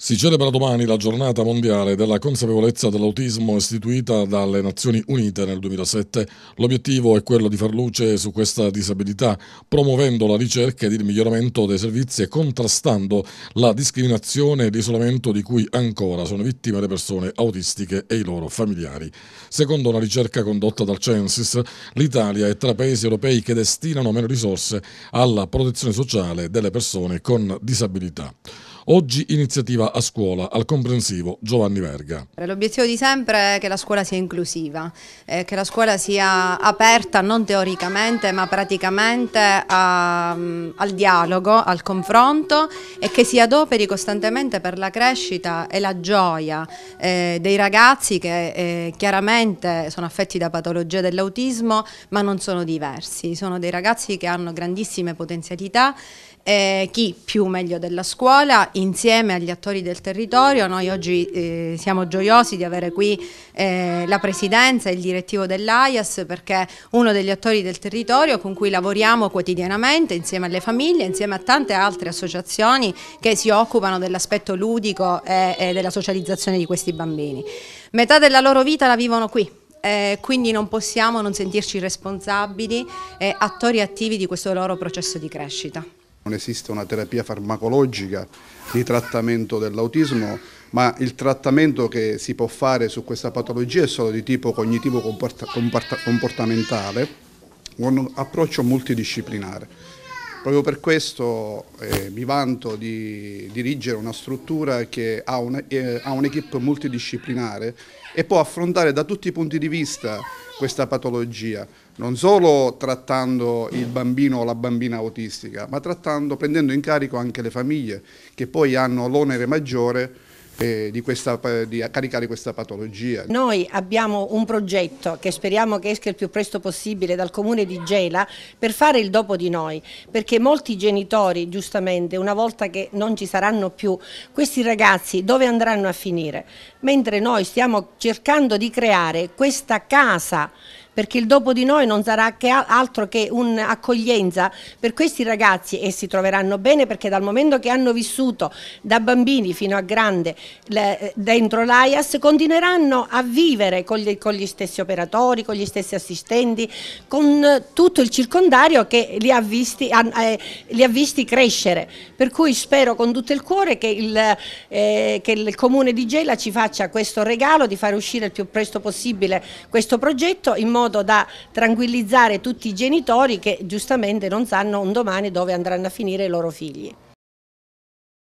Si celebra domani la giornata mondiale della consapevolezza dell'autismo istituita dalle Nazioni Unite nel 2007. L'obiettivo è quello di far luce su questa disabilità, promuovendo la ricerca ed il miglioramento dei servizi e contrastando la discriminazione e l'isolamento di cui ancora sono vittime le persone autistiche e i loro familiari. Secondo una ricerca condotta dal Censis, l'Italia è tra i paesi europei che destinano meno risorse alla protezione sociale delle persone con disabilità. Oggi iniziativa a scuola, al comprensivo Giovanni Verga. L'obiettivo di sempre è che la scuola sia inclusiva, eh, che la scuola sia aperta non teoricamente ma praticamente a, mm, al dialogo, al confronto e che si adoperi costantemente per la crescita e la gioia eh, dei ragazzi che eh, chiaramente sono affetti da patologie dell'autismo ma non sono diversi, sono dei ragazzi che hanno grandissime potenzialità, chi più meglio della scuola, insieme agli attori del territorio. Noi oggi eh, siamo gioiosi di avere qui eh, la presidenza e il direttivo dell'AIAS perché è uno degli attori del territorio con cui lavoriamo quotidianamente insieme alle famiglie, insieme a tante altre associazioni che si occupano dell'aspetto ludico e, e della socializzazione di questi bambini. Metà della loro vita la vivono qui, eh, quindi non possiamo non sentirci responsabili e eh, attori attivi di questo loro processo di crescita. Non esiste una terapia farmacologica di trattamento dell'autismo, ma il trattamento che si può fare su questa patologia è solo di tipo cognitivo-comportamentale, con un approccio multidisciplinare. Proprio per questo eh, mi vanto di dirigere una struttura che ha eh, un'equipe eh, un multidisciplinare e può affrontare da tutti i punti di vista questa patologia, non solo trattando il bambino o la bambina autistica, ma trattando, prendendo in carico anche le famiglie che poi hanno l'onere maggiore eh, di, questa, di caricare questa patologia. Noi abbiamo un progetto che speriamo che esca il più presto possibile dal comune di Gela per fare il dopo di noi, perché molti genitori giustamente una volta che non ci saranno più, questi ragazzi dove andranno a finire? Mentre noi stiamo cercando di creare questa casa perché il dopo di noi non sarà che altro che un'accoglienza per questi ragazzi e si troveranno bene perché dal momento che hanno vissuto da bambini fino a grande dentro l'AIAS continueranno a vivere con gli, con gli stessi operatori, con gli stessi assistenti, con tutto il circondario che li ha visti, eh, li ha visti crescere. Per cui spero con tutto il cuore che il, eh, che il Comune di Gela ci faccia questo regalo di fare uscire il più presto possibile questo progetto in modo modo da tranquillizzare tutti i genitori che giustamente non sanno un domani dove andranno a finire i loro figli.